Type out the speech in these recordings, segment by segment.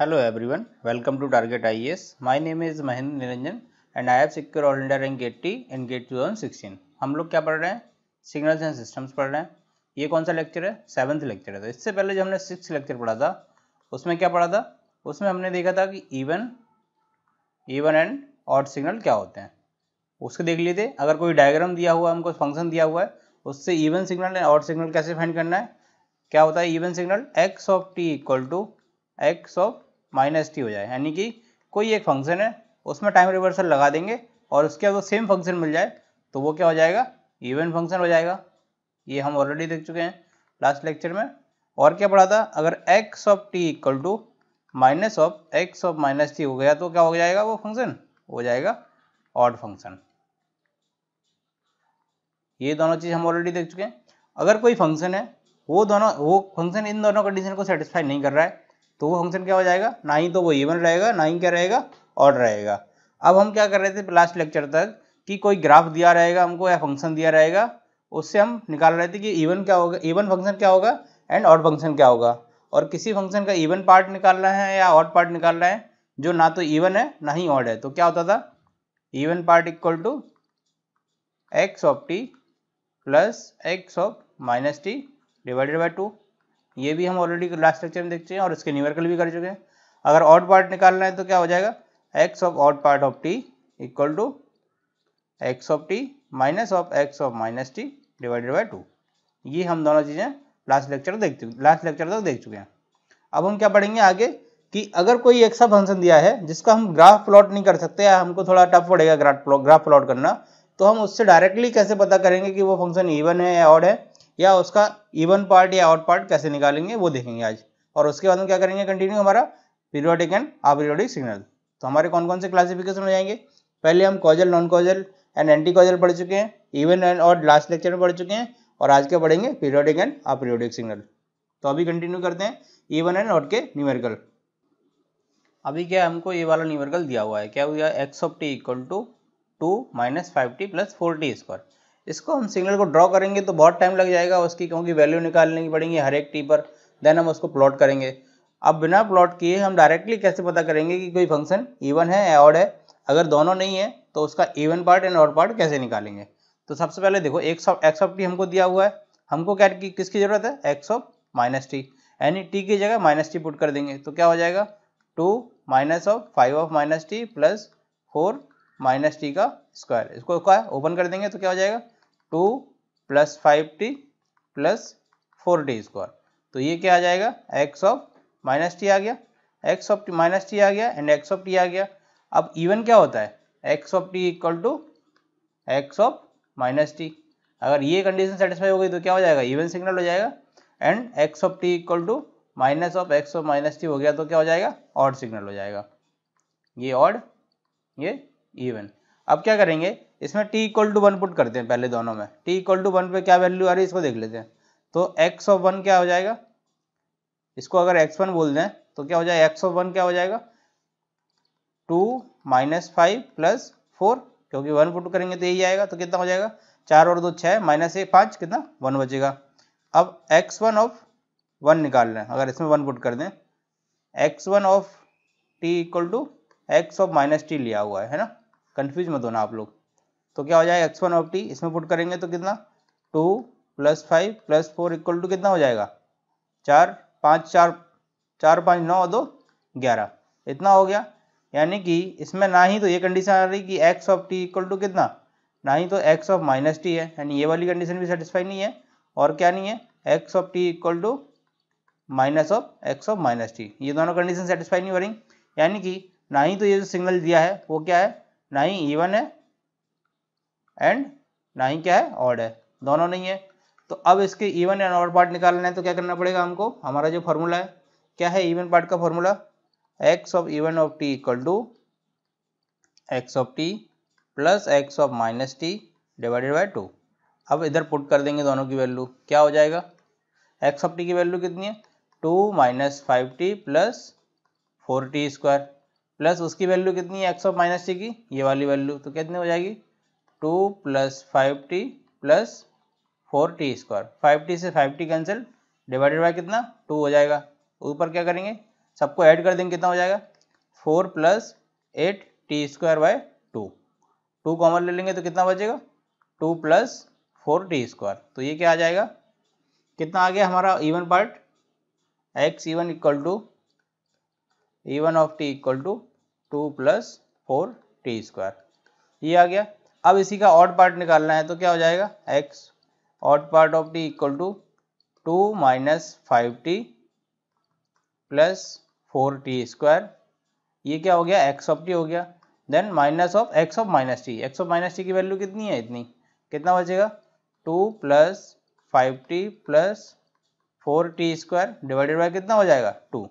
Hello everyone, welcome to Target IES. My name is Mahendra Niranjan and I have secured All India Rank 80 in Gate 2016. हम लोग क्या पढ़ रहे हैं signals and systems पढ़ रहे हैं ये कौन सा लेक्चर है सेवन्थ लेक्चर है तो इससे पहले जो हमने सिक्स लेक्चर पढ़ा था उसमें क्या पढ़ा था उसमें हमने देखा था कि even even and odd signal क्या होते हैं उसके देख लिए थे अगर कोई डायग्राम दिया हुआ हमको फंक्शन दिया हुआ है उससे even signal and odd signal कैसे फाइंड करना है क्या होता है even signal x of t equal to x of minus t हो जाए यानी कि कोई एक फंक्शन है उसमें टाइम रिवर्सल लगा देंगे और उसके बाद वो सेम फंक्शन मिल जाए तो वो क्या हो जाएगा इवन फंक्शन हो जाएगा ये हम ऑलरेडी देख चुके हैं लास्ट लेक्चर में और क्या पढ़ा था अगर x of t equal to minus of x of minus t हो गया तो क्या हो जाएगा वो फंक्शन हो जाएगा ऑड फंक्शन ये दोनों चीज़ हम ऑलरेडी देख चुके हैं अगर कोई फंक्शन है वो दोनों वो फंक्शन इन दोनों कंडीशन को सेटिस्फाई नहीं कर रहा है तो वो फंक्शन क्या हो जाएगा ना ही तो वो इवन रहेगा ना ही क्या रहेगा ऑड रहेगा अब हम क्या कर रहे थे लास्ट लेक्चर तक कि कोई ग्राफ दिया रहेगा हमको या फंक्शन दिया रहेगा उससे हम निकाल रहे थे कि इवन क्या होगा इवन फंक्शन क्या होगा एंड ऑड फंक्शन क्या होगा और किसी फंक्शन का इवन पार्ट निकालना है या ऑड पार्ट निकालना है जो ना तो इवन है ना ही ऑड है तो क्या होता था even part equal to x of t plus x of minus t divided by two ये भी हम ऑलरेडी लास्ट लेक्चर में देख चुके हैं और इसके न्यूमेरिकल भी कर चुके हैं अगर ऑड पार्ट निकालना है तो क्या हो जाएगा x of odd part of t equal to x of t minus of x of minus t divided by two ये हम दोनों चीज़ें लास्ट लेक्चर देख चुके लास्ट लेक्चर तक देख चुके हैं अब हम क्या पढ़ेंगे आगे कि अगर कोई एक सा फंक्शन दिया है जिसका हम ग्राफ प्लॉट नहीं कर सकते या हमको थोड़ा टफ पड़ेगा ग्राफ प्लॉट ग्राफ प्लॉट करना तो हम उससे डायरेक्टली कैसे पता करेंगे कि वो फंक्शन इवन है या ऑड है या उसका इवन पार्ट या आउट पार्ट कैसे निकालेंगे वो देखेंगे आज और उसके बाद हम क्या करेंगे कंटिन्यू हमारा पीरियोडिक एंड अपीरियोडिक सिग्नल तो हमारे कौन कौन से क्लासिफिकेशन हो जाएंगे पहले हम causal non causal and anti causal पढ़ चुके हैं इवन एंड और लास्ट लेक्चर में पढ़ चुके हैं और आज क्या पढ़ेंगे पीरियोडिक एंड अपीरियोडिक सिग्नल तो अभी कंटिन्यू करते हैं इवन एंड ऑट के न्यूमेरिकल अभी क्या हमको ये वाला न्यूमेरिकल दिया हुआ है क्या हुआ x of t equal to two minus five t plus four t square इसको हम सिग्नल को ड्रॉ करेंगे तो बहुत टाइम लग जाएगा उसकी क्योंकि वैल्यू निकालने की पड़ेंगी हर एक टी पर देन हम उसको प्लॉट करेंगे अब बिना प्लॉट किए हम डायरेक्टली कैसे पता करेंगे कि कोई फंक्शन इवन है या ऑड है अगर दोनों नहीं है तो उसका even part and odd part कैसे निकालेंगे तो सबसे पहले देखो एक सौ एक्स ऑफ टी हमको दिया हुआ है हमको क्या कि, किसकी ज़रूरत है एक्स ऑफ माइनस टी यानी टी की जगह माइनस टी पुट कर देंगे तो क्या हो जाएगा two minus of five of minus t plus four minus t का स्क्वायर इसको क्या ओपन कर देंगे तो क्या हो जाएगा two plus five t plus four t square तो ये क्या आ जाएगा एक्स ऑफ माइनस टी आ गया x of t minus t आ गया एंड एक्स ऑफ टी आ गया अब इवन क्या होता है x of t equal to x of minus t अगर ये कंडीशन सेटिस्फाई हो गई तो क्या हो जाएगा इवन सिग्नल हो जाएगा and x of t equal to minus of x of minus t हो गया तो क्या हो जाएगा ऑड सिग्नल हो जाएगा ये ऑड ये इवन अब क्या करेंगे इसमें t equal to one put करते हैं पहले दोनों में t इक्वल टू वन पे क्या वैल्यू आ रही है इसको देख लेते हैं तो एक्स ऑफ वन क्या हो जाएगा इसको अगर एक्स वन बोल दें तो क्या हो जाएगा एक्स ऑफ वन क्या हो जाएगा two minus five plus four क्योंकि वन पुट करेंगे तो यही आएगा तो कितना हो जाएगा चार और दो छः माइनस एक पाँच कितना वन बचेगा अब एक्स वन ऑफ वन निकाल लें अगर इसमें वन पुट कर दें x one of t equal to x of minus t लिया हुआ है है ना कन्फ्यूज मत होना आप लोग तो क्या हो जाएगा एक्स वन ऑफ टी इसमें पुट करेंगे तो कितना two plus five plus four equal to कितना हो जाएगा चार पाँच चार चार पाँच नौ दो ग्यारह इतना हो गया यानी कि इसमें ना ही तो ये कंडीशन आ रही कि x of t equal to कितना ना ही तो एक्स ऑफ माइनस टी है यानी ये वाली कंडीशन भी सेटिस्फाई नहीं है और क्या नहीं है x of t equal to minus of x of minus t ये दोनों कंडीशन सेटिस्फाई नहीं हो रही यानी कि ना ही तो ये जो सिग्नल दिया है वो क्या है ना ही ईवन है एंड ना ही क्या है ऑड है दोनों नहीं है तो अब इसके इवन एंड ऑड पार्ट निकालना है तो क्या करना पड़ेगा हमको हमारा जो फॉर्मूला है क्या है इवन पार्ट का formula x of even of t equal to x of t plus x of minus t divided by two अब इधर पुट कर देंगे दोनों की वैल्यू क्या हो जाएगा एक्स ऑफ टी की वैल्यू कितनी है two minus five t plus four t square plus उसकी वैल्यू कितनी है एक्स ऑफ माइनस टी की ये वाली वैल्यू तो कितनी हो जाएगी two plus five t plus four t square five t से five t cancel divided by कितना टू हो जाएगा ऊपर क्या करेंगे सबको ऐड कर देंगे कितना हो जाएगा four plus eight t square by two two common ले लेंगे तो कितना बचेगा two plus four t square तो ये क्या आ जाएगा कितना आ गया हमारा even part x even equal to even of t equal to two plus four t square ये आ गया अब इसी का ऑड पार्ट निकालना है तो क्या हो जाएगा x odd part of t equal to two minus five t plus four t square ये क्या हो गया एक्स ऑफ t हो गया then minus of x of minus t x of minus t की वैल्यू कितनी है इतनी कितना बचेगा two plus five t plus four t square divided by कितना हो जाएगा टू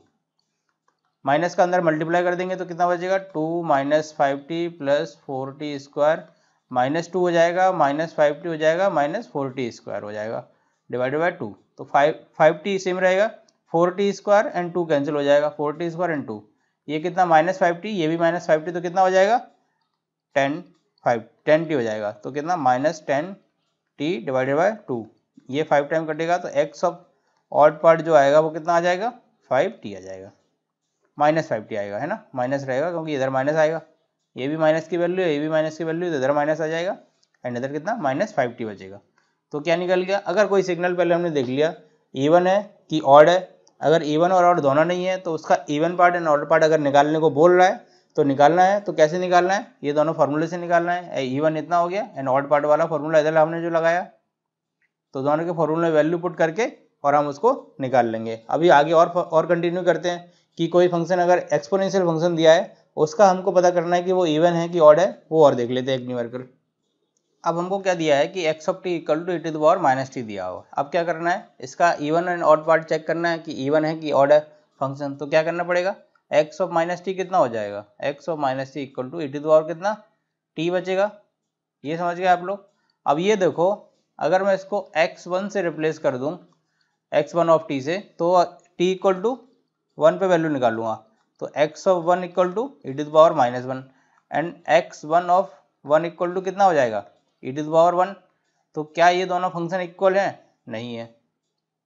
माइनस का अंदर मल्टीप्लाई कर देंगे तो कितना बचेगा two minus five t plus four t square minus two हो जाएगा माइनस फाइव टी हो जाएगा माइनस फोर टी स्क्वायर हो जाएगा डिवाइडेड बाई टू तो फाइव फाइव टी सेम रहेगा four t square and two cancel हो जाएगा four t square and two ये कितना माइनस फाइव टी ये भी माइनस फाइव टी तो कितना हो जाएगा टेन फाइव टेन टी हो जाएगा तो कितना minus ten t divided by two ये फाइव टाइम कटेगा तो एक्स ऑफ ऑड पार्ट जो आएगा वो कितना आ जाएगा फाइव टी आ जाएगा माइनस फाइव टी आएगा है ना माइनस रहेगा क्योंकि इधर माइनस आएगा ये भी माइनस की वैल्यू है ये भी माइनस की वैल्यू तो इधर माइनस आ जाएगा एंड इधर कितना माइनस फाइव टी बचेगा तो क्या निकल गया अगर कोई सिग्नल पहले हमने देख लिया इवन है कि ऑड है अगर इवन और ऑड दोनों नहीं है तो उसका even part and odd part अगर निकालने को बोल रहा है तो निकालना है तो कैसे निकालना है ये दोनों फार्मूले से निकालना है इवन इतना हो गया एंड ऑड पार्ट वाला फार्मूला इधर हमने जो लगाया तो दोनों के फार्मूले वैल्यू पुट करके और हम उसको निकाल लेंगे अभी आगे और और कंटिन्यू करते हैं कि कोई फंक्शन अगर एक्सपोनेंशियल फंक्शन दिया है उसका हमको पता करना है कि वो इवन है कि ऑड है वो और देख लेते हैं एक न्यूमेरिकल अब हमको क्या दिया है कि x of t equal to e to power minus t दिया हो अब क्या करना है इसका even and odd part check करना है कि इवन है कि ऑड है फंक्शन तो क्या करना पड़ेगा एक्स ऑफ माइनस टी कितना हो जाएगा x of minus t equal to e to power कितना टी बचेगा ये समझ गए आप लोग अब ये देखो अगर मैं इसको एक्स वन से रिप्लेस कर दूँ एक्स वन ऑफ टी से तो टी इक्वल टू वन पे वैल्यू निकालूंगा तो x of one equal to e to the power minus one and x one of one equal to कितना हो जाएगा ई टू दावर वन तो क्या ये दोनों फंक्शन इक्वल हैं नहीं है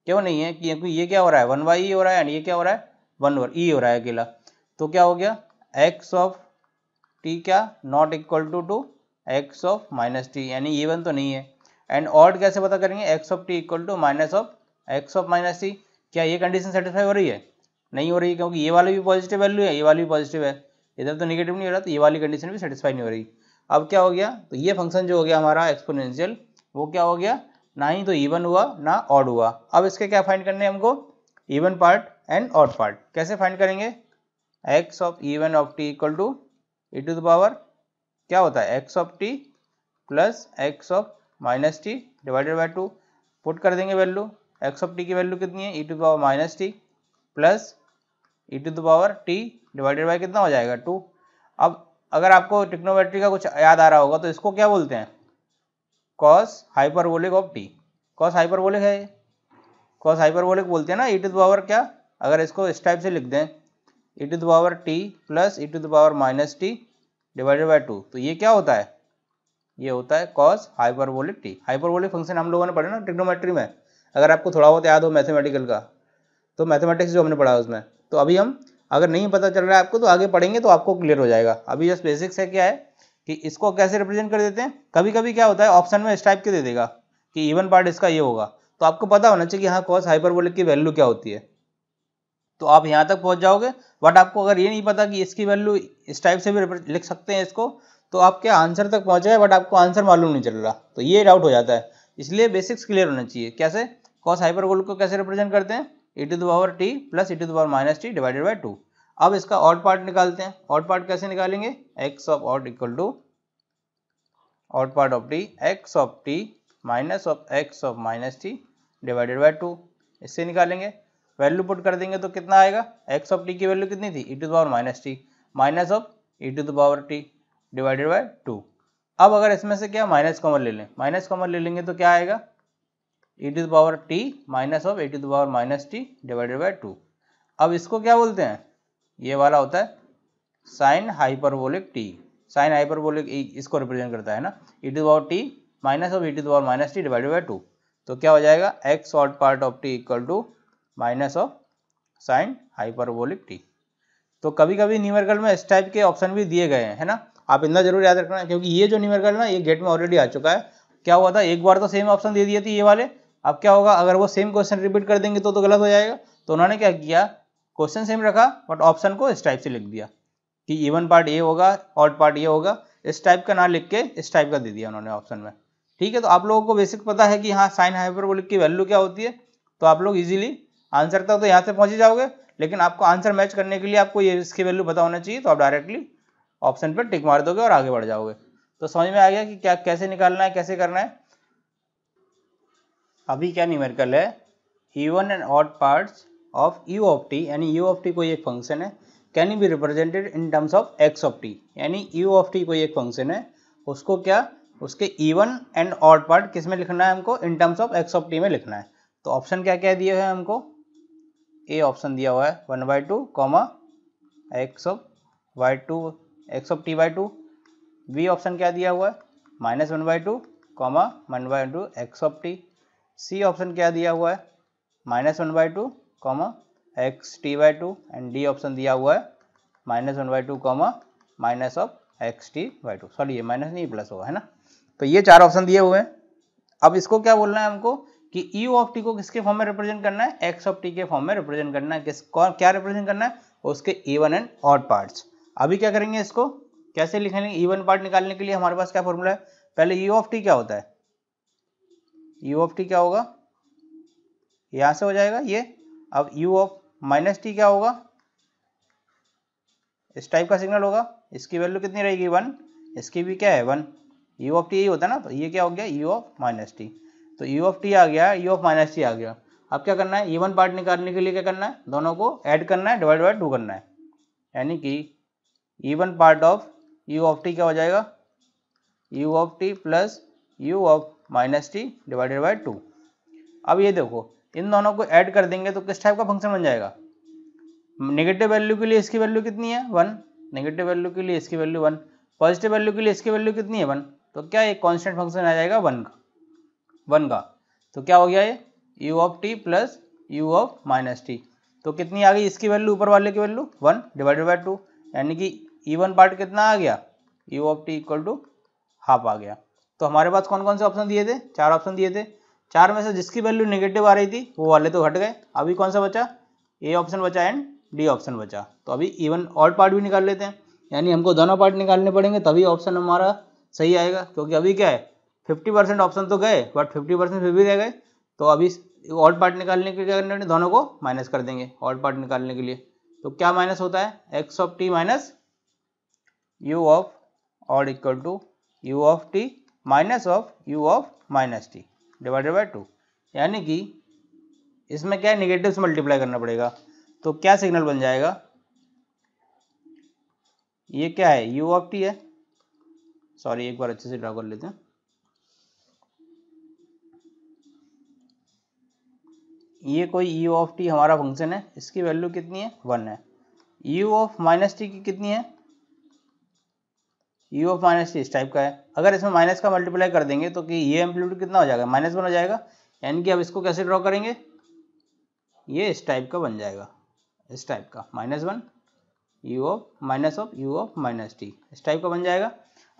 क्यों नहीं है क्योंकि ये क्या हो रहा है वन बाई ई हो रहा है एंड ये क्या हो रहा है वन ओवर ई हो रहा है अकेला तो क्या हो गया एक्स ऑफ टी क्या not equal to to x of minus t यानी ये वन तो नहीं है एंड ऑर्ड कैसे पता करेंगे x of t equal to minus of x of minus t क्या ये कंडीशन सेटिस्फाई हो रही है नहीं हो रही क्योंकि ये वाली भी पॉजिटिव वैल्यू है ये वाली भी पॉजिटिव है इधर तो निगेटिव नहीं हो रहा तो ये वाली कंडीशन भी सेटिस्फाई नहीं हो रही अब क्या हो गया तो ये फंक्शन जो हो गया हमारा एक्सपोनेंशियल वो क्या हो गया ना ही तो ईवन हुआ ना ऑड हुआ अब इसके क्या फाइंड करने हैं हमको even part and odd part कैसे फाइंड करेंगे x of even of t equal to e to the power क्या होता है x of t plus x of minus t divided by two put कर देंगे वैल्यू एक्स ऑफ टी की value कितनी है e to power minus t plus e to the power t divided by कितना हो जाएगा टू अब अगर आपको टिक्नोमेट्री का कुछ याद आ रहा होगा तो इसको क्या बोलते हैं cos hyperbolic of t cos hyperbolic है कॉस हाइपरबोलिक बोलते हैं ना ई टू द पावर क्या अगर इसको इस टाइप से लिख दें e to the power t plus e to the power minus t divided by two तो ये क्या होता है ये होता है cos hyperbolic t hyperbolic function हम लोगों ने पढ़ा ना टिक्नोमेट्री में अगर आपको थोड़ा बहुत याद हो मैथमेटिकल का तो मैथमेटिक्स जो हमने पढ़ा उसमें तो अभी हम अगर नहीं पता चल रहा है आपको तो आगे पढ़ेंगे तो आपको क्लियर हो जाएगा अभी जस्ट बेसिक्स है क्या है कि इसको कैसे रिप्रेजेंट कर देते हैं कभी कभी क्या होता है ऑप्शन में इस टाइप के दे देगा कि इवन पार्ट इसका ये होगा तो आपको पता होना चाहिए कि हाँ कॉस हाइपरबोलिक की वैल्यू क्या होती है तो आप यहाँ तक पहुँच जाओगे बट आपको अगर ये नहीं पता कि इसकी वैल्यू इस टाइप से भी लिख सकते हैं इसको तो आप क्या आंसर तक पहुँच गए बट आपको आंसर मालूम नहीं चल रहा तो ये डाउट हो जाता है इसलिए बेसिक्स क्लियर होना चाहिए कैसे कॉस हाइपरबोलिक को कैसे रिप्रेजेंट करते हैं e to the power t plus e to the power minus t divided by two अब इसका ऑड पार्ट निकालते हैं ऑड पार्ट कैसे निकालेंगे x of odd equal to odd part of t x of t minus of x of minus t divided by two इससे निकालेंगे value put कर देंगे तो कितना आएगा एक्स ऑफ टी की वैल्यू कितनी थी e to the power minus t minus of e to the power t divided by two अब अगर इसमें से क्या माइनस कॉमन ले लें माइनस कॉमन ले लेंगे तो क्या आएगा e to the power t minus of e to the minus t divided by two अब इसको क्या बोलते हैं ये वाला होता है sine hyperbolic t sine hyperbolic इसको रिप्रेजेंट करता है ना e to the power t minus of e to the minus t divided by two तो क्या हो जाएगा x odd part of t equal to minus of sine hyperbolic t तो कभी कभी न्यूमेरिकल में इस टाइप के ऑप्शन भी दिए गए हैं है ना आप इतना जरूर याद रखना क्योंकि ये जो न्यूमेरिकल ना ये गेट में ऑलरेडी आ चुका है क्या हुआ था एक बार तो सेम ऑप्शन दे दिए थे ये वाले अब क्या होगा अगर वो सेम क्वेश्चन रिपीट कर देंगे तो तो गलत हो जाएगा तो उन्होंने क्या किया क्वेश्चन सेम रखा बट ऑप्शन को इस टाइप से लिख दिया कि इवन पार्ट ये होगा ऑड पार्ट ये होगा इस टाइप का ना लिख के इस टाइप का दे दिया उन्होंने ऑप्शन में ठीक है तो आप लोगों को बेसिक पता है कि हाँ साइन हाइपरबोलिक की वैल्यू क्या होती है तो आप लोग इजीली आंसर तक तो यहाँ से पहुँच जाओगे लेकिन आपको आंसर मैच करने के लिए आपको ये इसकी वैल्यू पता होना चाहिए तो आप डायरेक्टली ऑप्शन पर टिक मार दोगे और आगे बढ़ जाओगे तो समझ में आ गया कि क्या कैसे निकालना है कैसे करना है अभी क्या निमेरिकल है even and odd parts of u of t यानी यू ऑफ टी कोई एक फंक्शन है can be represented in terms of x of t यानी यू ऑफ टी कोई एक फंक्शन है उसको क्या उसके इवन एंड ऑट पार्ट किस में लिखना है हमको in terms of x of t में लिखना है तो ऑप्शन क्या क्या दिया है हमको ए ऑप्शन दिया हुआ है one by two comma x of y two x of t by two B option क्या दिया हुआ है minus one by two comma one by two x of t C option क्या दिया हुआ है minus one by two comma x t by two and D option दिया हुआ है minus one by two comma minus of x t by two sorry ये minus नहीं plus होगा है ना तो ये चार ऑप्शन दिए हुए हैं अब इसको क्या बोलना है हमको कि ई ऑफ टी को किसके फॉर्म में रिप्रेजेंट करना है एक्स ऑफ टी के फॉर्म में रिप्रेजेंट करना है किस कौन क्या रिप्रेजेंट करना है उसके ईवन एंड ऑड पार्ट्स अभी क्या करेंगे इसको कैसे लिखेंगे वन पार्ट निकालने के लिए हमारे पास क्या फॉर्मूला है पहले ई ऑफ टी क्या होता है यू ऑफ टी क्या होगा यहाँ से हो जाएगा ये अब यू ऑफ माइनस टी क्या होगा इस टाइप का सिग्नल होगा इसकी वैल्यू कितनी रहेगी वन इसकी भी क्या है वन यू ऑफ टी यही होता है ना तो ये क्या हो गया यू ऑफ माइनस टी तो यू ऑफ टी आ गया यू ऑफ माइनस टी आ गया अब क्या करना है इवन पार्ट निकालने के लिए क्या करना है दोनों को ऐड करना है डिवाइड बाई टू करना है यानी कि even part of u of t क्या हो जाएगा u of t plus u of minus t divided by two अब ये देखो इन दोनों को ऐड कर देंगे तो किस टाइप का फंक्शन बन जाएगा नेगेटिव वैल्यू के लिए इसकी वैल्यू कितनी है वन नेगेटिव वैल्यू के लिए इसकी वैल्यू वन पॉजिटिव वैल्यू के लिए इसकी वैल्यू कितनी है वन तो क्या एक कॉन्स्टेंट फंक्शन आ जाएगा वन का वन का तो क्या हो गया ये u of t plus u of minus t तो कितनी आ गई इसकी वैल्यू ऊपर वाले की value one divided by two यानी कि ई वन पार्ट कितना आ गया u of t equal to half आ गया तो हमारे पास कौन कौन से ऑप्शन दिए थे चार ऑप्शन दिए थे चार में से जिसकी वैल्यू नेगेटिव आ रही थी वो वाले तो घट गए अभी कौन सा बचा ए ऑप्शन बचा एंड डी ऑप्शन बचा तो अभी इवन ऑल पार्ट भी निकाल लेते हैं यानी हमको दोनों पार्ट निकालने पड़ेंगे तभी ऑप्शन हमारा सही आएगा क्योंकि अभी क्या है फिफ्टी परसेंट ऑप्शन तो गए बट फिफ्टी परसेंट फिर भी रह गए तो अभी ऑल पार्ट निकालने के लिए क्या करने दोनों को माइनस कर देंगे ऑल पार्ट निकालने के लिए तो क्या माइनस होता है x of t minus u of all equal to u of t minus of u of minus t divided by two यानी कि इसमें क्या है निगेटिव से मल्टीप्लाई करना पड़ेगा तो क्या सिग्नल बन जाएगा ये क्या है यू ऑफ टी है सॉरी एक बार अच्छे से ड्रा कर लेते हैं ये कोई यू ऑफ टी हमारा फंक्शन है इसकी वैल्यू कितनी है वन है यू ऑफ माइनस टी की कितनी है यू ऑफ माइनस इस टाइप का है अगर इसमें माइनस का मल्टीप्लाई कर देंगे तो कि ये एम्पलीट्यूड कितना हो जाएगा माइनस बन हो जाएगा यानी कि अब इसको कैसे ड्रॉ करेंगे ये इस टाइप का बन जाएगा इस टाइप का minus one u of minus of u of minus t इस टाइप का बन जाएगा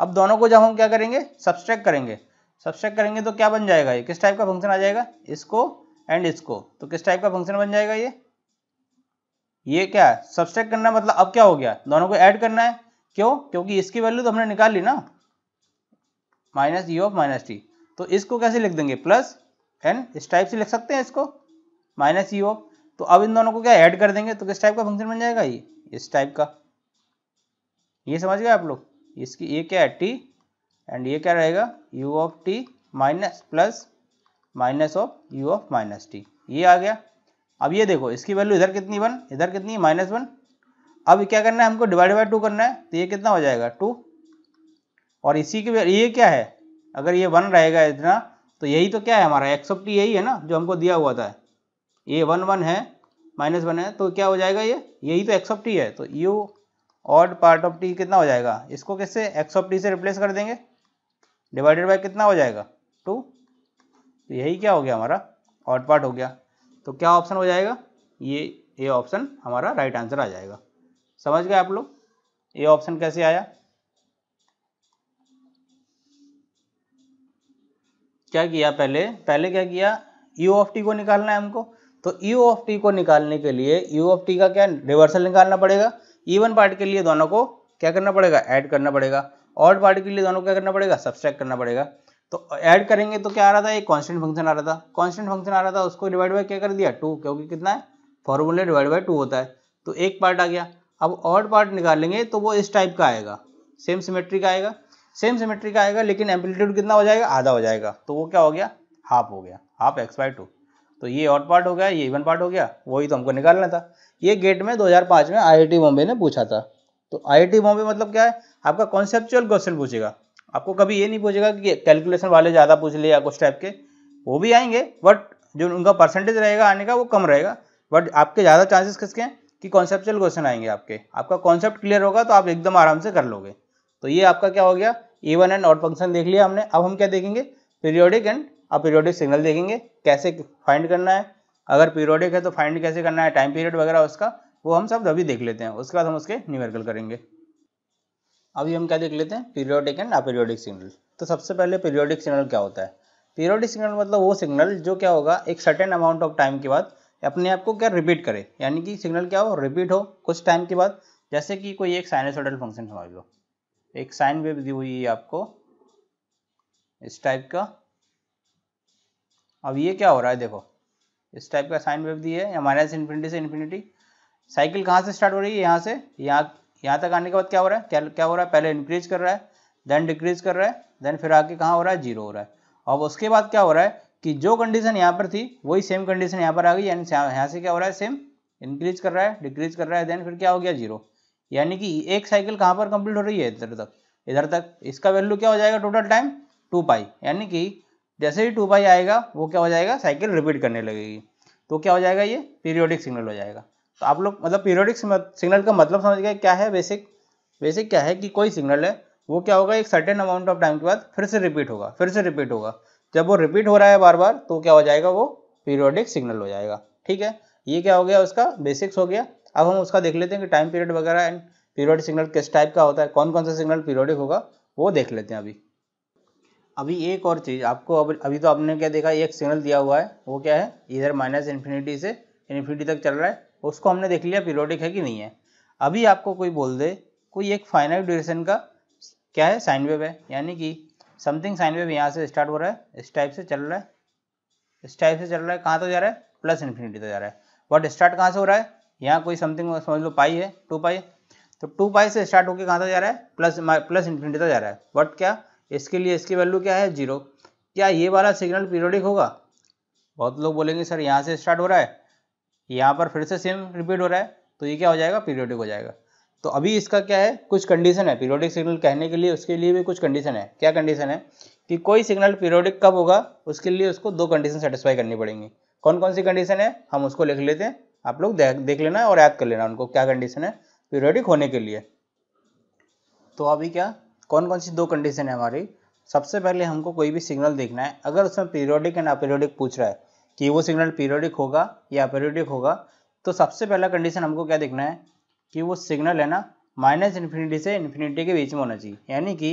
अब दोनों को जब हम क्या करेंगे सब्सट्रैक्ट करेंगे सब्सट्रैक्ट करेंगे तो क्या बन जाएगा ये किस टाइप का फंक्शन आ जाएगा इसको एंड इसको तो किस टाइप का फंक्शन बन जाएगा ये ये क्या है सब्सट्रैक्ट करना मतलब अब क्या हो गया दोनों को ऐड करना है क्यों क्योंकि इसकी वैल्यू तो हमने निकाल ली ना minus e of minus t तो इसको कैसे लिख देंगे प्लस एन इस टाइप से लिख सकते हैं इसको माइनस ई ऑफ तो अब इन दोनों को क्या ऐड कर देंगे तो किस टाइप का फंक्शन बन जाएगा ये इस टाइप का ये समझ गए आप लोग इसकी ये क्या है टी एंड ये क्या रहेगा u of t minus plus minus of u of minus t ये आ गया अब ये देखो इसकी वैल्यू इधर कितनी वन इधर कितनी माइनस वन अब क्या करना है हमको डिवाइड बाई टू करना है तो ये कितना हो जाएगा टू और इसी के ये क्या है अगर ये वन रहेगा इतना तो यही तो क्या है हमारा एक्स ऑफ टी यही है ना जो हमको दिया हुआ था ये वन वन है माइनस वन है तो क्या हो जाएगा ये यही तो एक्स ऑफ टी है तो u odd part of t कितना हो जाएगा इसको कैसे एक्स ऑफ टी से रिप्लेस कर देंगे डिवाइडेड बाय कितना हो जाएगा टू तो यही क्या हो गया हमारा ऑड पार्ट हो गया तो क्या ऑप्शन हो जाएगा ये ये ऑप्शन हमारा राइट आंसर आ जाएगा समझ गए आप लोग ये ऑप्शन कैसे आया क्या किया पहले पहले क्या किया यू ऑफ टी को निकालना है हमको तो यू ऑफ टी को निकालने के लिए यू ऑफ टी का क्या रिवर्सल निकालना पड़ेगा इवन पार्ट के लिए दोनों को क्या करना पड़ेगा ऐड करना पड़ेगा ऑड पार्ट के लिए दोनों को क्या करना पड़ेगा सब्सट्रैक्ट करना पड़ेगा तो ऐड करेंगे तो क्या आ रहा था एक कांस्टेंट फंक्शन आ रहा था कांस्टेंट फंक्शन आ रहा था उसको डिवाइड बाय क्या कर दिया टू क्योंकि कितना है फॉर्मूले डिवाइड बाय टू होता है तो एक पार्ट आ गया अब ऑड पार्ट निकालेंगे तो वो इस टाइप का आएगा सेम सिमेट्री का आएगा सेम सिमेट्री का आएगा लेकिन एम्पलीट्यूड कितना हो जाएगा आधा हो जाएगा तो वो क्या हो गया हाफ हो गया हाफ एक्स बाई टू तो ये ऑड पार्ट हो गया ये इवन पार्ट हो गया वही तो हमको निकालना था ये गेट में 2005 में आईआईटी बॉम्बे ने पूछा था तो आईआईटी बॉम्बे मतलब क्या है आपका कॉन्सेप्चुअल क्वेश्चन पूछेगा आपको कभी ये नहीं पूछेगा कि कैलकुलेशन वाले ज़्यादा पूछ ले या कुछ टाइप के वो भी आएंगे बट जो उनका परसेंटेज रहेगा आने का वो कम रहेगा बट आपके ज़्यादा चांसेस किसके हैं कि कॉन्सेप्चुअल क्वेश्चन आएंगे आपके आपका कॉन्सेप्ट क्लियर होगा तो आप एकदम आराम से कर लोगे तो ये आपका क्या हो गया a one and odd function देख लिया हमने अब हम क्या देखेंगे पीरियोडिक एंड अपीरियोडिक सिग्नल देखेंगे कैसे फाइंड करना है अगर पीरियोडिक है तो फाइंड कैसे करना है टाइम पीरियड वगैरह उसका वो हम सब अभी देख लेते हैं उसके बाद हम उसके न्यूमेरिकल करेंगे अभी हम क्या देख लेते हैं पीरियोडिक एंड अपीरियोडिक सिग्नल तो सबसे पहले पीरियोडिक सिग्नल क्या होता है पीरियोडिक सिग्नल मतलब वो सिग्नल जो क्या होगा एक सर्टेन अमाउंट ऑफ टाइम के बाद अपने आप को क्या रिपीट करे यानी कि सिग्नल क्या हो रिपीट हो कुछ टाइम के बाद जैसे कि कोई एक साइनसोडल फंक्शन समझ लो एक साइन वेव दी हुई है आपको इस टाइप का अब ये क्या हो रहा है देखो इस टाइप का साइन वेव दी है माइनस से इन्फिनिटी से इन्फिनिटी साइकिल कहाँ से स्टार्ट हो रही है यहाँ से यहाँ यहाँ तक आने के बाद क्या हो रहा है क्या क्या हो रहा है पहले इंक्रीज कर रहा है देन डिक्रीज कर रहा है देन फिर आके कहाँ हो रहा है जीरो हो रहा है अब उसके बाद क्या हो रहा है कि जो कंडीशन यहाँ पर थी वही सेम कंडीशन यहाँ पर आ गई यानी यहाँ से क्या हो रहा है सेम इंक्रीज कर रहा है डिक्रीज कर रहा है देन फिर क्या हो गया जीरो यानी कि एक साइकिल कहाँ पर कंप्लीट हो रही है इधर तक इधर तक इसका वैल्यू क्या हो जाएगा टोटल टाइम टू पाई यानी कि जैसे ही टू पाई आएगा वो क्या हो जाएगा साइकिल रिपीट करने लगेगी तो क्या हो जाएगा ये पीरियोडिक सिग्नल हो जाएगा तो आप लोग मतलब पीरियोडिक सिग्नल का मतलब समझ गए क्या है बेसिक बेसिक क्या है कि कोई सिग्नल है वो क्या होगा एक सर्टेन अमाउंट ऑफ टाइम के बाद फिर से रिपीट होगा फिर से रिपीट होगा जब वो रिपीट हो रहा है बार बार तो क्या हो जाएगा वो पीरियोडिक सिग्नल हो जाएगा ठीक है ये क्या हो गया उसका बेसिक्स हो गया अब हम उसका देख लेते हैं कि टाइम पीरियड वगैरह एंड पीरियोडिक सिग्नल किस टाइप का होता है कौन कौन सा सिग्नल पीरियोडिक होगा वो देख लेते हैं अभी अभी एक और चीज़ आपको अब अभी तो आपने क्या देखा एक सिग्नल दिया हुआ है वो क्या है इधर माइनस इन्फिनिटी से इन्फिनिटी तक चल रहा है उसको हमने देख लिया पीरियोडिक है कि नहीं है अभी आपको कोई बोल दे कोई एक फाइनाइट ड्यूरेशन का क्या है साइन वेव है यानी कि समथिंग साइन वेव यहाँ से स्टार्ट हो रहा है इस टाइप से चल रहा है इस टाइप से चल रहा है कहाँ तो जा रहा है प्लस इन्फिनिटी तो जा रहा है बट स्टार्ट कहाँ से हो रहा है यहाँ कोई समथिंग समझ लो पाई है टू पाई तो टू पाई से स्टार्ट होकर कहाँ तक जा रहा है प्लस प्लस इन्फिनिटी तक जा रहा है बट क्या इसके लिए इसकी वैल्यू क्या है जीरो क्या ये वाला सिग्नल पीरियोडिक होगा बहुत लोग बोलेंगे सर यहाँ से स्टार्ट हो रहा है यहाँ पर फिर से सेम रिपीट हो रहा है तो ये क्या हो जाएगा पीरियोडिक हो जाएगा तो अभी इसका क्या है कुछ कंडीशन है पीरियोडिक सिग्नल कहने के लिए उसके लिए भी कुछ कंडीशन है क्या कंडीशन है कि कोई सिग्नल पीरियोडिक कब होगा उसके लिए उसको दो कंडीशन सेटिस्फाई करनी पड़ेंगी कौन कौन सी कंडीशन है हम उसको लिख लेते हैं आप लोग देख लेना और याद कर लेना उनको क्या कंडीशन है पीरियोडिक होने के लिए तो अभी क्या कौन कौन सी दो कंडीशन है हमारी सबसे पहले हमको कोई भी सिग्नल देखना है अगर उसमें पीरियोडिक एंड अपीरियोडिक पूछ रहा है कि वो सिग्नल पीरियोडिक होगा या अपीरियोडिक होगा तो सबसे पहला कंडीशन हमको क्या देखना है कि वो सिग्नल है ना माइनस इन्फिनिटी से इन्फिनिटी के बीच में होना चाहिए यानी कि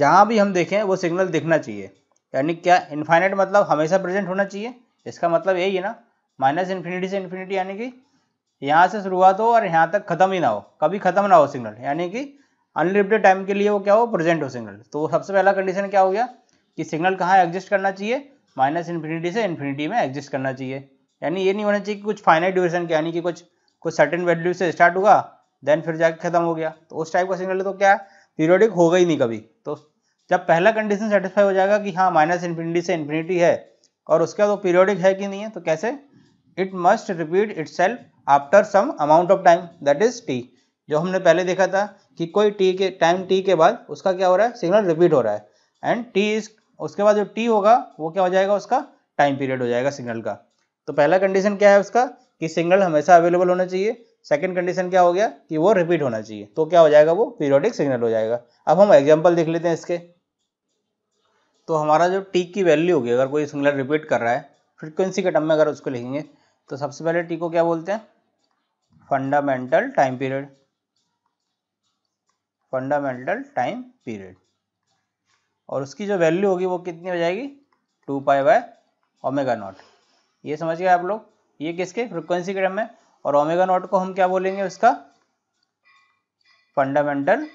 जहाँ भी हम देखें वो सिग्नल दिखना चाहिए यानी क्या इन्फाइनाइट मतलब हमेशा प्रेजेंट होना चाहिए इसका मतलब यही है ना माइनस इन्फिनिटी से इन्फिनिटी यानी कि यहाँ से शुरुआत हो और यहाँ तक खत्म ही ना हो कभी खत्म ना हो सिग्नल यानी कि अनलिमिटेड टाइम के लिए वो क्या हो प्रेजेंट हो सिग्नल तो सबसे पहला कंडीशन क्या हो गया कि सिग्नल कहाँ एग्जिस्ट करना चाहिए माइनस इन्फिनिटी से इन्फिनिटी में एग्जिस्ट करना चाहिए यानी ये नहीं होना चाहिए कि कुछ फाइनाइट ड्यूरेशन के यानी कि कुछ कुछ सर्टेन वैल्यू से स्टार्ट हुआ देन फिर जाके खत्म हो गया तो उस टाइप का सिग्नल तो क्या है पीरियोडिक होगा ही नहीं कभी तो जब पहला कंडीशन सेटिस्फाई हो जाएगा कि हाँ माइनस इन्फिनिटी से इन्फिनिटी है और उसके बाद वो पीरियोडिक है कि नहीं है तो कैसे it must repeat itself after some amount of time that is t जो हमने पहले देखा था कि कोई टी के टाइम टी के बाद उसका क्या हो रहा है सिग्नल रिपीट हो रहा है एंड टी इज उसके बाद जो टी होगा वो क्या हो जाएगा उसका टाइम पीरियड हो जाएगा सिग्नल का तो पहला कंडीशन क्या है उसका कि सिग्नल हमेशा अवेलेबल होना चाहिए सेकेंड कंडीशन क्या हो गया कि वो रिपीट होना चाहिए तो क्या हो जाएगा वो पीरियोडिक सिग्नल हो जाएगा अब हम एग्जाम्पल देख लेते हैं इसके तो हमारा जो टी की वैल्यू होगी अगर कोई सिग्नल रिपीट कर रहा है फ्रिक्वेंसी के टर्म में अगर उसको लिखेंगे तो सबसे पहले टी को क्या बोलते हैं fundamental time period fundamental time period और उसकी जो वैल्यू होगी वो कितनी हो जाएगी two pi by omega naught ये समझ गए आप लोग ये किसके फ्रिक्वेंसी के टर्म में और ओमेगा नॉट को हम क्या बोलेंगे उसका फंडामेंटल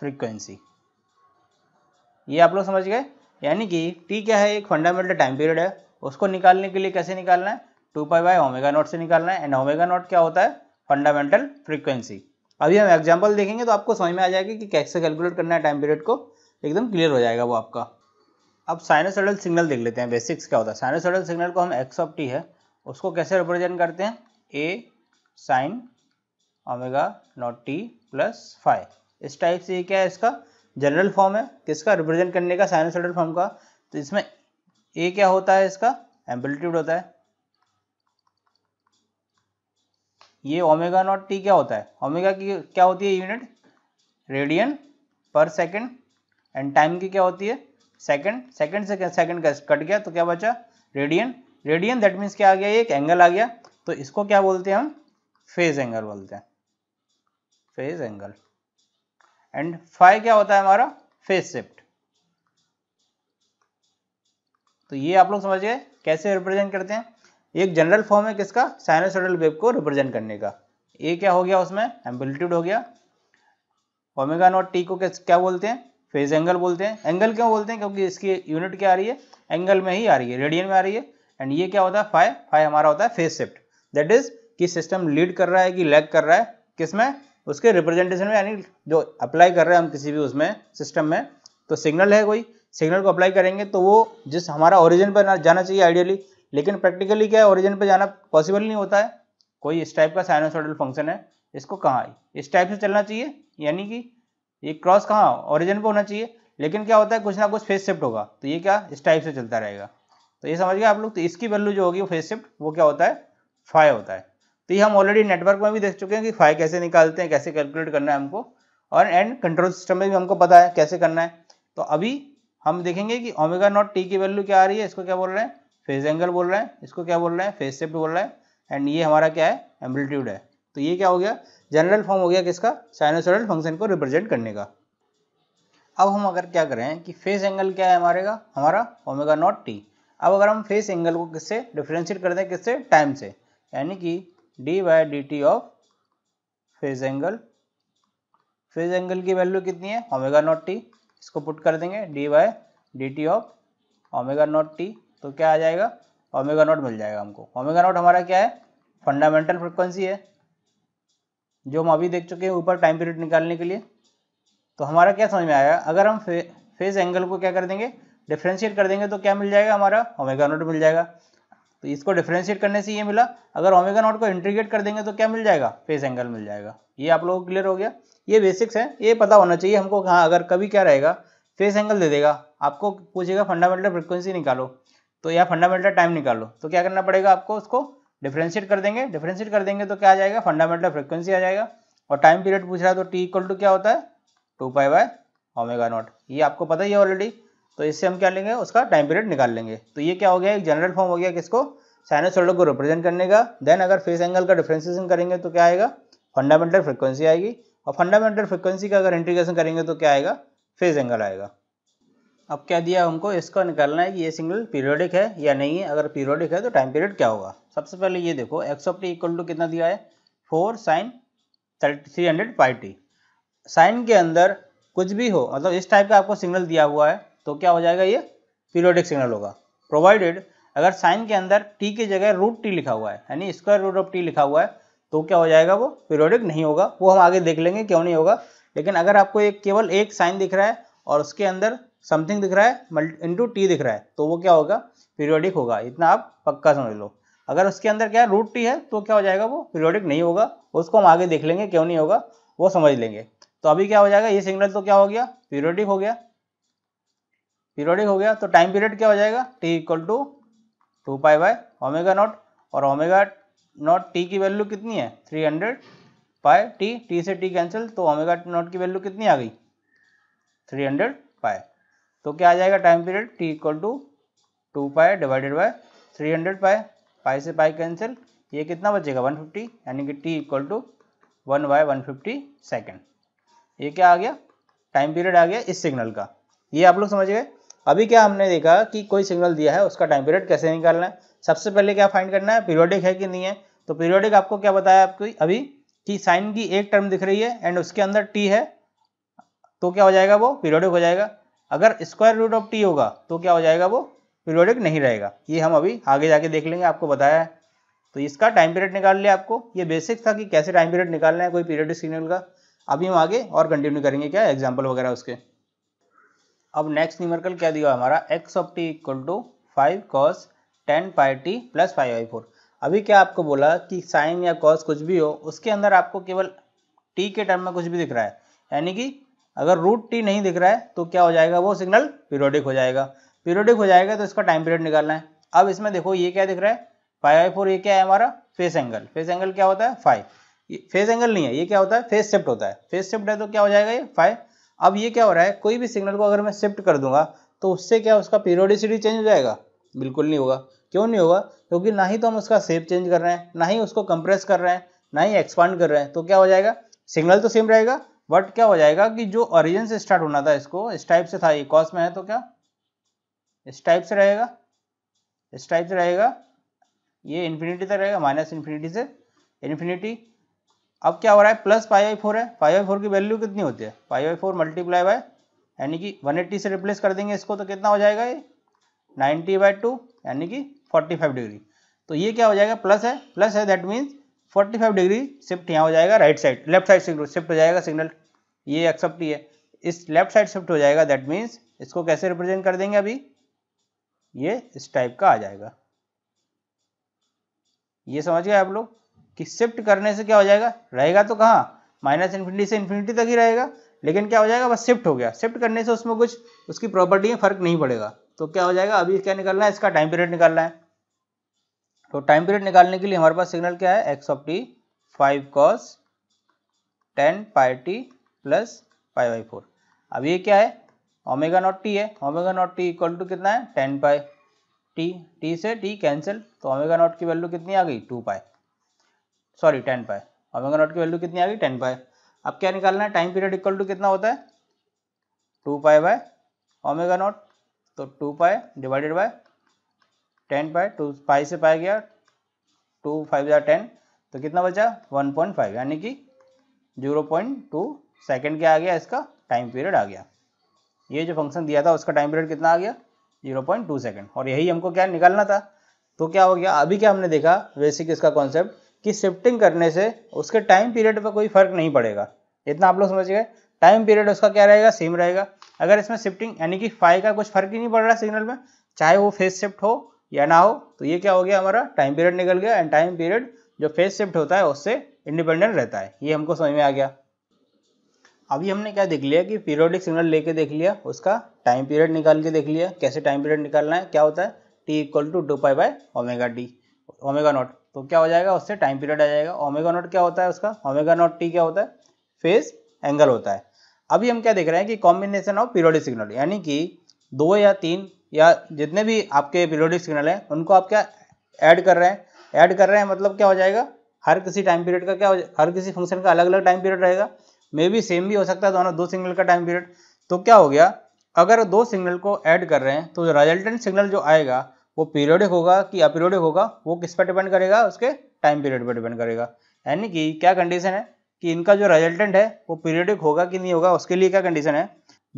फ्रीक्वेंसी ये आप लोग समझ गए यानी कि टी क्या है एक फंडामेंटल टाइम पीरियड है उसको निकालने के लिए कैसे निकालना है two pi by omega naught से निकालना है एंड ओमेगा नॉट क्या होता है फंडामेंटल फ्रीक्वेंसी अभी हम एग्जाम्पल देखेंगे तो आपको समझ में आ जाएगा कि कैसे कैलकुलेट करना है टाइम पीरियड को एकदम क्लियर हो जाएगा वो आपका अब साइनोसोडल सिग्नल देख लेते हैं बेसिक्स क्या होता है साइनोसोडल सिग्नल को हम एक्स ऑफ टी है उसको कैसे रिप्रेजेंट करते हैं a sine omega naught t plus five इस टाइप से ये क्या है इसका जनरल फॉर्म है किसका रिप्रेजेंट करने का साइनोसोडल फॉर्म का तो इसमें ए क्या होता है इसका एम्पलीट्यूड होता है ये ओमेगा नॉट टी क्या होता है ओमेगा की क्या होती है यूनिट रेडियन पर सेकंड एंड टाइम की क्या होती है सेकंड सेकंड से सेकंड का कट गया तो क्या बचा रेडियन रेडियन दैट मीन्स क्या आ गया एक एंगल आ गया तो इसको क्या बोलते हैं हम फेज एंगल बोलते हैं फेज एंगल एंड फाइव क्या होता है हमारा फेज शिफ्ट तो ये आप लोग समझिए कैसे रिप्रेजेंट करते हैं एक जनरल फॉर्म है किसका साइनोसोडल वेव को रिप्रेजेंट करने का ए क्या हो गया उसमें एम्पलीट्यूड हो गया ओमेगा नॉट टी को क्या बोलते हैं फेज एंगल बोलते हैं एंगल क्यों बोलते हैं क्योंकि इसकी यूनिट क्या आ रही है एंगल में ही आ रही है रेडियन में आ रही है एंड ये क्या होता है फाइव फाइव हमारा होता है फेस शिफ्ट दैट इज कि सिस्टम लीड कर रहा है कि लैग कर रहा है किसमें उसके रिप्रेजेंटेशन में यानी जो अप्लाई कर रहे हैं हम किसी भी उसमें सिस्टम में तो सिग्नल है कोई सिग्नल को अप्लाई करेंगे तो वो जिस हमारा ओरिजिन पर जाना चाहिए आइडियली लेकिन प्रैक्टिकली क्या है ओरिजिन पर जाना पॉसिबल नहीं होता है कोई इस टाइप का साइनोसोडल फंक्शन है इसको कहाँ आई इस टाइप से चलना चाहिए यानी कि ये क्रॉस कहाँ ओरिजिन पर होना चाहिए लेकिन क्या होता है कुछ ना कुछ फेस शिफ्ट होगा तो ये क्या इस टाइप से चलता रहेगा तो ये समझ गए आप लोग तो इसकी वैल्यू जो होगी फेस शिफ्ट वो क्या होता है फाइव होता है तो ये हम ऑलरेडी नेटवर्क में भी देख चुके हैं कि फाइव कैसे निकालते हैं कैसे कैलकुलेट करना है हमको और एंड कंट्रोल सिस्टम में भी हमको पता है कैसे करना है तो अभी हम देखेंगे कि ओमेगा नॉट टी की वैल्यू क्या आ रही है इसको क्या बोल रहे हैं फेज एंगल बोल रहे हैं इसको क्या बोल रहे हैं फेज शिफ्ट बोल रहे हैं एंड ये हमारा क्या है एम्पलीट्यूड है तो ये क्या हो गया जनरल फॉर्म हो गया किसका साइनोसोडल फंक्शन को रिप्रेजेंट करने का अब हम अगर क्या करें कि फेज एंगल क्या है हमारे का हमारा ओमेगा नॉट टी अब अगर हम फेस एंगल को किससे डिफ्रेंशिएट कर दें किससे टाइम से यानी कि d by d t of phase angle phase angle की वैल्यू कितनी है ओमेगा नॉट टी इसको पुट कर देंगे d by d t of omega naught t तो क्या आ जाएगा ओमेगा नॉट मिल जाएगा हमको ओमेगा नॉट हमारा क्या है फंडामेंटल फ्रिक्वेंसी है जो हम अभी देख चुके हैं ऊपर टाइम पीरियड निकालने के लिए तो हमारा क्या समझ में आया अगर हम फे, फेज एंगल को क्या कर देंगे डिफ्रेंशिएट कर देंगे तो क्या मिल जाएगा हमारा ओमेगा नॉट मिल जाएगा तो इसको डिफ्रेंशिएट करने से ये मिला अगर ओमेगा नॉट को इंटीग्रेट कर देंगे तो क्या मिल जाएगा फेस एंगल मिल जाएगा ये आप लोगों को क्लियर हो गया ये बेसिक्स है ये पता होना चाहिए हमको हाँ अगर कभी क्या रहेगा फेस एंगल दे देगा आपको पूछेगा फंडामेंटल फ्रिक्वेंसी निकालो तो या फंडामेंटल टाइम निकालो तो क्या करना पड़ेगा आपको उसको डिफ्रेंशिएट कर देंगे डिफ्रेंशिएट कर देंगे तो क्या आ जाएगा फंडामेंटल फ्रिक्वेंसी आ जाएगा और टाइम पीरियड पूछ रहा है तो टी इक्वल टू क्या होता है two pi by omega naught ये आपको पता ही है ऑलरेडी तो इससे हम क्या लेंगे उसका टाइम पीरियड निकाल लेंगे तो ये क्या हो गया एक जनरल फॉर्म हो गया किसको साइनोसॉइडल को रिप्रेजेंट करने का देन अगर फेस एंगल का डिफ्रेंसिएशन करेंगे तो क्या आएगा फंडामेंटल फ्रिक्वेंसी आएगी और फंडामेंटल फ्रिक्वेंसी का अगर इंटीग्रेशन करेंगे तो क्या आएगा फेज एंगल आएगा अब क्या दिया हमको इसको निकालना है कि ये सिंगल पीरियोडिक है या नहीं है अगर पीरियोडिक है तो टाइम पीरियड क्या होगा सबसे पहले ये देखो x of t equal to कितना दिया है four sine three hundred pi t sine के अंदर कुछ भी हो मतलब इस टाइप का आपको सिग्नल दिया हुआ है तो क्या हो जाएगा ये पीरियोडिक सिग्नल होगा प्रोवाइडेड अगर साइन के अंदर टी की जगह रूट टी लिखा हुआ है यानी स्क्वायर रूट ऑफ टी लिखा हुआ है तो क्या हो जाएगा वो पीरियोडिक नहीं होगा वो हम आगे देख लेंगे क्यों नहीं होगा लेकिन अगर आपको एक केवल एक साइन दिख रहा है और उसके अंदर समथिंग दिख रहा है मल्टी इंटू टी दिख रहा है तो वो क्या होगा पीरियोडिक होगा इतना आप पक्का समझ लो अगर उसके अंदर क्या रूट टी है तो क्या हो जाएगा वो पीरियोडिक नहीं होगा उसको हम आगे देख लेंगे क्यों नहीं होगा वो समझ लेंगे तो अभी क्या हो जाएगा ये सिग्नल तो क्या हो गया पीरियोडिक हो गया पीरियडिक हो गया तो टाइम पीरियड क्या हो जाएगा t equal to two pi by omega naught और ओमेगा नॉट टी की वैल्यू कितनी है three hundred pi t t से टी कैंसिल तो ओमेगा नॉट की वैल्यू कितनी आ गई थ्री हंड्रेड पाए तो क्या आ जाएगा time period t equal to two pi divided by three hundred pi pi से पाई कैंसिल ये कितना बचेगा वन फिफ्टी यानी कि t equal to one by one fifty second ये क्या आ गया टाइम पीरियड आ गया इस सिग्नल का ये आप लोग समझ गए अभी क्या हमने देखा कि कोई सिग्नल दिया है उसका टाइम पीरियड कैसे निकालना है सबसे पहले क्या फाइंड करना है पीरियोडिक है कि नहीं है तो पीरियोडिक आपको क्या बताया आपको अभी कि साइन की एक टर्म दिख रही है एंड उसके अंदर टी है तो क्या हो जाएगा वो पीरियोडिक हो जाएगा अगर स्क्वायर रूट ऑफ टी होगा तो क्या हो जाएगा वो पीरियोडिक नहीं रहेगा ये हम अभी आगे जाके देख लेंगे आपको बताया है तो इसका टाइम पीरियड निकाल लिया आपको ये बेसिक था कि कैसे टाइम पीरियड निकालना है कोई पीरियडिक सिग्नल का अभी हम आगे और कंटिन्यू करेंगे क्या एग्जाम्पल वगैरह उसके अब नेक्स्ट न्यूमेरिकल क्या दिया हमारा x of t equal to five cos ten pi t plus five by four अभी क्या आपको बोला कि साइन या कॉस कुछ भी हो उसके अंदर आपको केवल टी के टर्म में कुछ भी दिख रहा है यानी कि अगर रूट टी नहीं दिख रहा है तो क्या हो जाएगा वो सिग्नल पीरियोडिक हो जाएगा पीरियोडिक हो जाएगा तो इसका टाइम पीरियड निकालना है अब इसमें देखो ये क्या दिख रहा है फाइव बाई फोर ये क्या है हमारा फेस एंगल फेस एंगल क्या होता है फाइव फेस एंगल नहीं है ये क्या होता है फेस शिफ्ट होता है फेस शिफ्ट है तो क्या हो जाएगा ये फाइव अब ये क्या हो रहा है कोई भी सिग्नल को अगर मैं शिफ्ट कर दूंगा तो उससे क्या उसका पीरियोडिसिटी चेंज हो जाएगा बिल्कुल नहीं होगा क्यों नहीं होगा क्योंकि ना ही तो हम उसका सेप चेंज कर रहे हैं ना ही उसको कंप्रेस कर रहे हैं ना ही एक्सपांड कर रहे हैं तो क्या हो जाएगा सिग्नल तो सेम रहेगा बट क्या हो जाएगा कि जो ऑरिजिन से स्टार्ट होना था इसको इस टाइप से था ये कॉस में है तो क्या इस टाइप से रहेगा इस टाइप से रहेगा ये इन्फिनिटी तक रहेगा माइनस इन्फिनिटी से इन्फिनिटी अब क्या हो रहा है प्लस पाई बाई फोर है पाई बाई फोर की वैल्यू कितनी होती है pi by four multiply by यानी कि वन एट्टी से रिप्लेस कर देंगे इसको तो कितना हो जाएगा ये नाइन्टी बाई टू यानी कि फोर्टी फाइव डिग्री तो ये क्या हो जाएगा प्लस है प्लस है that means forty five degree shift यहाँ हो जाएगा right side left side shift हो जाएगा सिग्नल ये एक्सेप्ट ही है इस लेफ्ट साइड शिफ्ट हो जाएगा दैट मीन्स इसको कैसे रिप्रेजेंट कर देंगे अभी ये इस टाइप का आ जाएगा ये समझ गए आप लोग कि शिफ्ट करने से क्या हो जाएगा रहेगा तो कहाँ माइनस इन्फिनिटी से इन्फिनिटी तक ही रहेगा लेकिन क्या हो जाएगा बस शिफ्ट हो गया शिफ्ट करने से उसमें कुछ उसकी प्रॉपर्टी में फर्क नहीं पड़ेगा तो क्या हो जाएगा अभी क्या निकालना है इसका टाइम पीरियड निकालना है तो टाइम पीरियड निकालने के लिए हमारे पास सिग्नल क्या है x of t five cos ten pi t plus pi by four अब ये क्या है ओमेगा नॉट टी है omega naught t equal to कितना है टेन पाई टी टी से टी कैंसिल तो ओमेगा नॉट की वैल्यू कितनी आ गई two pi sorry ten pi omega naught की वैल्यू कितनी आ गई टेन पाए अब क्या निकालना है टाइम पीरियड इक्वल टू कितना होता है two pi by omega naught तो two pi divided by ten pi two pi से पाया गया टू फाइव या टेन तो कितना बचा वन पॉइंट फाइव यानी कि जीरो पॉइंट टू सेकेंड क्या आ गया इसका टाइम पीरियड आ गया ये जो फंक्शन दिया था उसका टाइम पीरियड कितना आ गया जीरो पॉइंट टू सेकेंड और यही हमको क्या निकालना था तो क्या हो गया अभी क्या हमने देखा बेसिक इसका कॉन्सेप्ट कि शिफ्टिंग करने से उसके टाइम पीरियड पर कोई फर्क नहीं पड़ेगा इतना आप लोग समझ गए टाइम पीरियड उसका क्या रहेगा सेम रहेगा अगर इसमें शिफ्टिंग यानी कि फाइव का कुछ फर्क ही नहीं पड़ रहा सिग्नल में चाहे वो फेस शिफ्ट हो या ना हो तो ये क्या हो गया हमारा टाइम पीरियड निकल गया एंड टाइम पीरियड जो फेज शिफ्ट होता है उससे इंडिपेंडेंट रहता है ये हमको समझ में आ गया अभी हमने क्या देख लिया कि पीरियोडिक सिग्नल लेके देख लिया उसका टाइम पीरियड निकाल के देख लिया कैसे टाइम पीरियड निकालना है क्या होता है t equal to two pi by omega d omega naught तो क्या हो जाएगा उससे टाइम पीरियड आ जाएगा ओमेगा नॉट क्या होता है उसका ओमेगा नॉट टी क्या होता है फेज एंगल होता है अभी हम क्या देख रहे हैं कि कॉम्बिनेशन ऑफ पीरियोडिक सिग्नल यानी कि दो या तीन या जितने भी आपके पीरियोडिक सिग्नल हैं उनको आप क्या ऐड कर रहे हैं ऐड कर रहे हैं मतलब क्या हो जाएगा हर किसी टाइम पीरियड का क्या हो हर किसी फंक्शन का अलग अलग टाइम पीरियड रहेगा मे बी सेम भी हो सकता है दोनों दो सिग्नल का टाइम पीरियड तो क्या हो गया अगर दो सिग्नल को ऐड कर रहे हैं तो रिजल्टेंट सिग्नल जो आएगा वो पीरियडिक होगा कि अपीरियडिक होगा वो किस पर डिपेंड करेगा उसके टाइम पीरियड पर डिपेंड करेगा यानी कि क्या कंडीशन है कि इनका जो रिजल्टेंट है वो पीरियडिक होगा कि नहीं होगा उसके लिए क्या कंडीशन है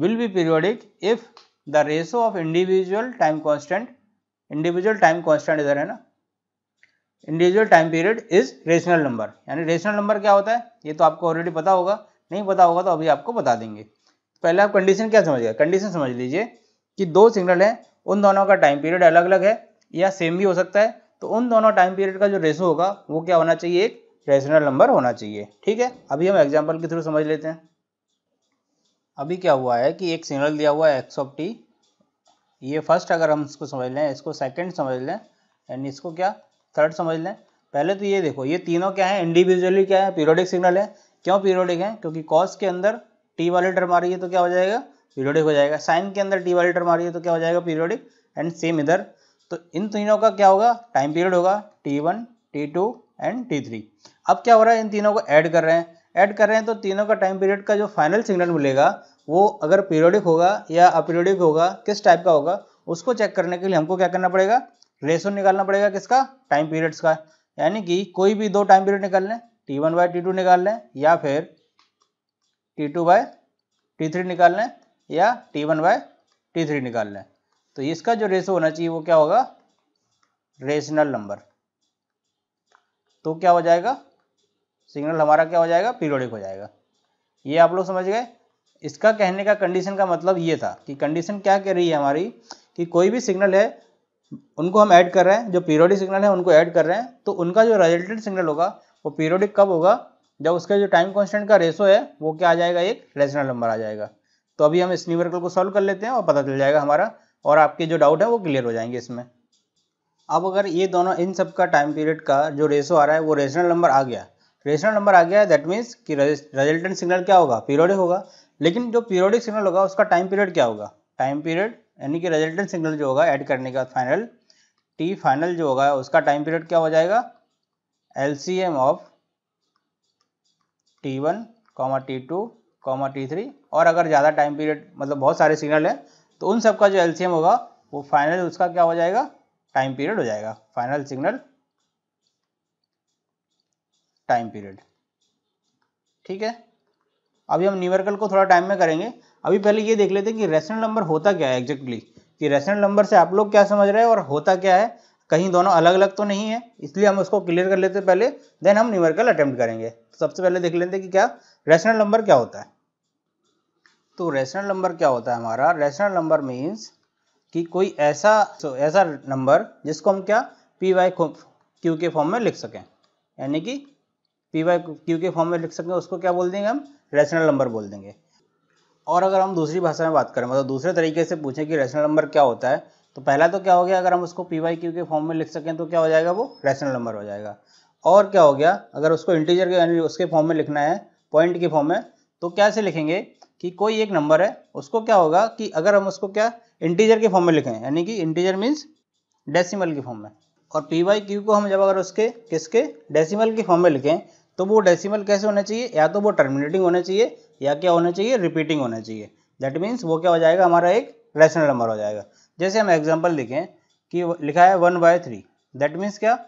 will be periodic if the ratio of individual time constant individual time constant इधर है ना individual time period is rational number यानी रेशनल नंबर क्या होता है ये तो आपको ऑलरेडी पता होगा नहीं पता होगा तो अभी आपको बता देंगे पहले आप कंडीशन क्या समझिएगा कंडीशन समझ लीजिए कि दो सिग्नल हैं उन दोनों का टाइम पीरियड अलग अलग है या सेम भी हो सकता है तो उन दोनों टाइम पीरियड का जो रेशो होगा वो क्या होना चाहिए एक रेशनल नंबर होना चाहिए ठीक है अभी हम एग्जाम्पल के थ्रू समझ लेते हैं अभी क्या हुआ है कि एक सिग्नल दिया हुआ है एक्स ऑफ टी ये फर्स्ट अगर हम इसको समझ लें इसको सेकंड समझ लें एंड इसको क्या थर्ड समझ लें पहले तो ये देखो ये तीनों क्या है इंडिविजुअली क्या है पीरियोडिक सिग्नल है क्यों पीरियोडिक है क्योंकि कॉस के अंदर टी वाली टर्म आ रही है तो क्या हो जाएगा पीरियोडिक हो जाएगा साइन के अंदर टी वाली टर्म आ रही है तो क्या हो जाएगा पीरियोडिक एंड सेम इधर तो इन तीनों का क्या होगा टाइम पीरियड होगा t one t two and t three अब क्या हो रहा है इन तीनों को ऐड कर रहे हैं ऐड कर रहे हैं तो तीनों का टाइम पीरियड का जो फाइनल सिग्नल मिलेगा वो अगर पीरियोडिक होगा या अपीरियोडिक होगा किस टाइप का होगा उसको चेक करने के लिए हमको क्या करना पड़ेगा रेशो निकालना पड़ेगा किसका टाइम पीरियड्स का यानी कि कोई भी दो टाइम पीरियड निकाल लें t one by t two निकाल लें या फिर t two by t three निकाल लें या t one by t three लें तो इसका जो रेशो होना चाहिए वो क्या होगा रेशनल नंबर तो क्या हो जाएगा सिग्नल हमारा क्या हो जाएगा पीरियोडिक हो जाएगा ये आप लोग समझ गए इसका कहने का कंडीशन का मतलब ये था कि कंडीशन क्या कह रही है हमारी कि कोई भी सिग्नल है उनको हम ऐड कर रहे हैं जो पीरियोडिक सिग्नल है उनको ऐड कर रहे हैं तो उनका जो रिजल्टेंट सिग्नल होगा वो पीरियोडिक कब होगा जब उसका जो टाइम कॉन्स्टेंट का रेशो है वो क्या आ जाएगा एक रेशनल नंबर आ जाएगा तो अभी हम इस न्यूमेरिकल को सॉल्व कर लेते हैं और पता चल जाएगा हमारा और आपके जो डाउट है वो क्लियर हो जाएंगे इसमें अब अगर ये दोनों इन सब का टाइम पीरियड का जो रेशो आ रहा है वो रेशनल नंबर आ गया रेशनल नंबर आ गया दैट मीन्स कि रेजल्टेंट सिग्नल क्या होगा पीरियोडिक होगा लेकिन जो पीरियोडिक सिग्नल होगा उसका टाइम पीरियड क्या होगा टाइम पीरियड यानी कि रेजल्टेंट सिग्नल जो होगा ऐड करने का फाइनल टी फाइनल जो होगा उसका टाइम पीरियड क्या हो जाएगा L C M of t one comma t two comma t three और अगर ज़्यादा टाइम पीरियड मतलब बहुत सारे सिग्नल हैं तो उन सब का जो एलसीएम होगा वो फाइनल उसका क्या हो जाएगा टाइम पीरियड हो जाएगा फाइनल सिग्नल टाइम पीरियड ठीक है अभी हम न्यूमेरिकल को थोड़ा टाइम में करेंगे अभी पहले ये देख लेते हैं कि रेशनल नंबर होता क्या है एग्जैक्टली कि रेशनल नंबर से आप लोग क्या समझ रहे हैं और होता क्या है कहीं दोनों अलग अलग तो नहीं है इसलिए हम उसको क्लियर कर लेते पहले देन हम न्यूमेरिकल अटेम्प्ट करेंगे तो सबसे पहले देख लेते हैं कि क्या रेशनल नंबर क्या होता है तो रेशनल नंबर क्या होता है हमारा रेशनल नंबर मीन्स कि कोई ऐसा तो ऐसा नंबर जिसको हम क्या पी वाई क्यू के फॉर्म में लिख सकें यानी कि पी वाई क्यू के फॉर्म में लिख सकें उसको क्या बोल देंगे हम रेशनल नंबर बोल देंगे और अगर हम दूसरी भाषा में बात करें मतलब दूसरे तरीके से पूछें कि रेशनल नंबर क्या होता है तो पहला तो क्या हो गया अगर हम उसको पी वाई क्यू के फॉर्म में लिख सकें तो क्या हो जाएगा वो रैशनल नंबर हो जाएगा और क्या हो गया अगर उसको इंटीजर के यानी उसके फॉर्म में लिखना है पॉइंट के फॉर्म में तो कैसे लिखेंगे कि कोई एक नंबर है उसको क्या होगा कि अगर हम उसको क्या इंटीजर के फॉर्म में लिखें यानी कि इंटीजर मीन्स डेसिमल के फॉर्म में और पी वाई क्यू को हम जब अगर उसके किसके डेसिमल के फॉर्म में लिखें तो वो डेसिमल कैसे होना चाहिए या तो वो टर्मिनेटिंग होना चाहिए या क्या होना चाहिए रिपीटिंग होना चाहिए दैट मीन्स वो क्या हो जाएगा हमारा एक रैशनल नंबर हो जाएगा जैसे हम एग्जाम्पल लिखें कि लिखा है one by three that means क्या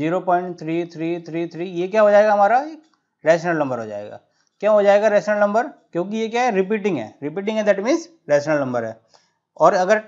zero point three three three three ये क्या हो जाएगा हमारा एक रैशनल नंबर हो जाएगा क्या हो जाएगा रैशनल नंबर क्योंकि ये क्या है रिपीटिंग है रिपीटिंग है दैट मीन्स रैशनल नंबर है और अगर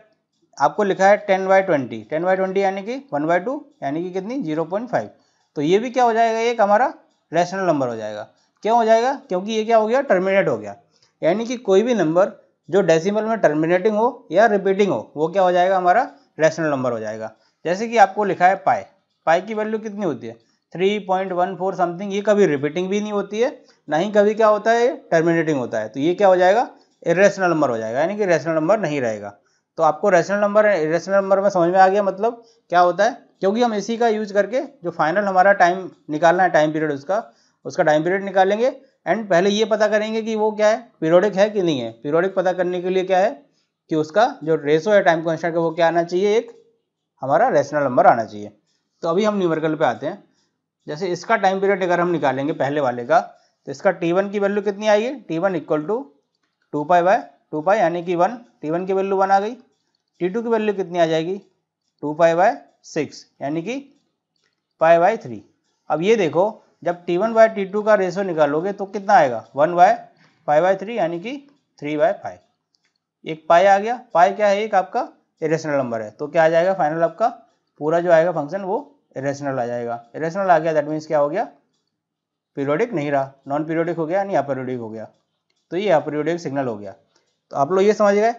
आपको लिखा है ten by twenty ten by twenty यानी कि वन बाई टू यानी कि कितनी जीरो पॉइंट फाइव तो ये भी क्या हो जाएगा एक हमारा रैशनल नंबर हो जाएगा क्यों हो जाएगा क्योंकि ये क्या हो गया टर्मिनेट हो गया यानी कि कोई भी नंबर जो डेसिमल में टर्मिनेटिंग हो या रिपीटिंग हो वो क्या हो जाएगा हमारा रेशनल नंबर हो जाएगा जैसे कि आपको लिखा है पाए पाई की वैल्यू कितनी होती है three point one four something ये कभी रिपीटिंग भी नहीं होती है ना ही कभी क्या होता है टर्मिनेटिंग होता है तो ये क्या हो जाएगा इरेशनल नंबर हो जाएगा यानी कि रेशनल नंबर नहीं रहेगा तो आपको रेशनल नंबर रेशनल नंबर में समझ में आ गया मतलब क्या होता है क्योंकि हम इसी का यूज करके जो फाइनल हमारा टाइम निकालना है टाइम पीरियड उसका उसका टाइम पीरियड निकालेंगे एंड पहले ये पता करेंगे कि वो क्या है पीरियोडिक है कि नहीं है पीरियोडिक पता करने के लिए क्या है कि उसका जो रेसो है टाइम कॉन्स्टेंट का वो क्या आना चाहिए एक हमारा रेशनल नंबर आना चाहिए तो अभी हम न्यूमेरिकल पे आते हैं जैसे इसका टाइम पीरियड अगर हम निकालेंगे पहले वाले का तो इसका टी वन की वैल्यू कितनी आई है t one equal to two pi by two pi यानी कि वन टी वन की वैल्यू वन आ गई टी टू की वैल्यू कितनी आ जाएगी टू पाई बाय सिक्स यानी कि पाई बाय थ्री अब ये देखो जब t one by t two का रेशो निकालोगे तो कितना आएगा one by five by three यानी कि थ्री बाय फाइव एक पाई आ गया पाई क्या है एक आपका इरेशनल नंबर है तो क्या आ जाएगा फाइनल आपका पूरा जो आएगा फंक्शन वो इरेशनल आ जाएगा इरेशनल आ गया दैट मीन्स क्या हो गया पीरियोडिक नहीं रहा नॉन पीरियोडिक हो गया यानी अपीरियोडिक हो गया तो ये अपीरियोडिक सिग्नल हो गया तो आप लोग ये समझ गए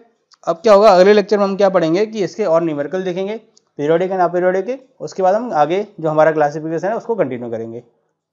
अब क्या होगा अगले लेक्चर में हम क्या पढ़ेंगे कि इसके और न्यूमेरिकल देखेंगे पीरियोडिक एंड अपीरियोडिक उसके बाद हम आगे जो हमारा क्लासिफिकेशन है उसको कंटिन्यू करेंगे